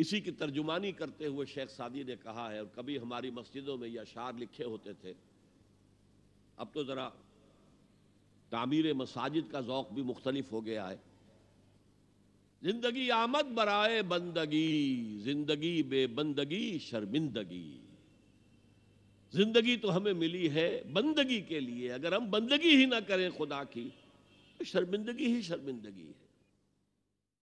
इसी की तर्जुमानी करते हुए शेख सादी ने कहा है और कभी हमारी मस्जिदों में यह अशार लिखे होते थे अब तो ज़रा तामीर मसाजिद का जौक भी मुख्तलिफ हो गया है जिंदगी आमद बराए बंदगी जिंदगी बेबंदगी शर्मिंदगी जिंदगी तो हमें मिली है बंदगी के लिए अगर हम बंदगी ही ना करें खुदा की तो शर्मिंदगी ही शर्मिंदगी है